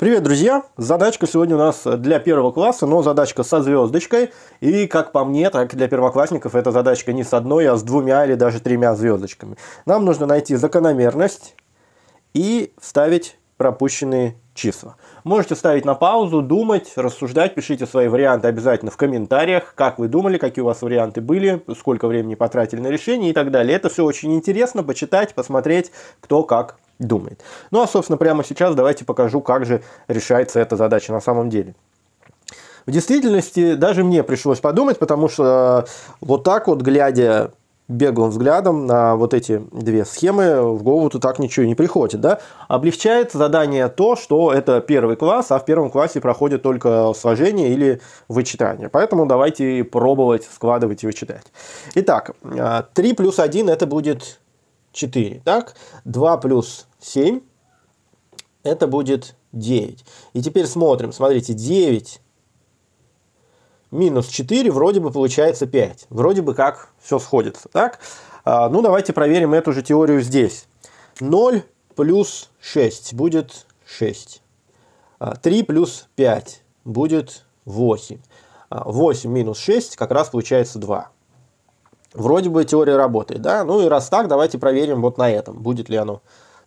Привет, друзья! Задачка сегодня у нас для первого класса, но задачка со звездочкой. И, как по мне, так и для первоклассников эта задачка не с одной, а с двумя или даже тремя звездочками. Нам нужно найти закономерность и вставить пропущенные числа. Можете ставить на паузу, думать, рассуждать, пишите свои варианты обязательно в комментариях, как вы думали, какие у вас варианты были, сколько времени потратили на решение и так далее. Это все очень интересно, почитать, посмотреть, кто как думает. Ну а, собственно, прямо сейчас давайте покажу, как же решается эта задача на самом деле. В действительности даже мне пришлось подумать, потому что э, вот так вот, глядя беглым взглядом на вот эти две схемы, в голову-то так ничего не приходит. Да? Облегчает задание то, что это первый класс, а в первом классе проходит только сложение или вычитание. Поэтому давайте пробовать складывать и вычитать. Итак, 3 э, плюс 1 это будет 4. Так? 2 плюс 7, это будет 9. И теперь смотрим, смотрите, 9 минус 4 вроде бы получается 5. Вроде бы как все сходится, так? А, ну, давайте проверим эту же теорию здесь. 0 плюс 6 будет 6. 3 а, плюс 5 будет 8. 8 а, минус 6 как раз получается 2. Вроде бы теория работает, да? Ну и раз так, давайте проверим вот на этом, будет ли оно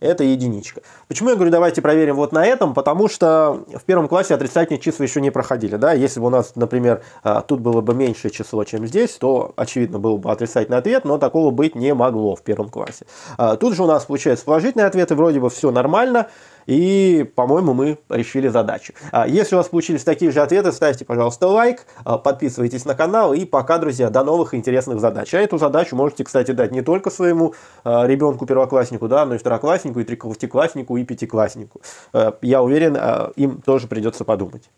это единичка. Почему я говорю, давайте проверим вот на этом? Потому что в первом классе отрицательные числа еще не проходили. Да? Если бы у нас, например, а, тут было бы меньшее число, чем здесь, то, очевидно, был бы отрицательный ответ, но такого быть не могло в первом классе. А, тут же у нас получается положительный ответ, и вроде бы все нормально. И, по-моему, мы решили задачу. А, если у вас получились такие же ответы, ставьте, пожалуйста, лайк, подписывайтесь на канал. И пока, друзья, до новых интересных задач. А эту задачу можете, кстати, дать не только своему ребенку-первокласснику, да, но и второкласснику однокласснику, и триколотикласснику, и пятикласснику. Э, я уверен, э, им тоже придется подумать.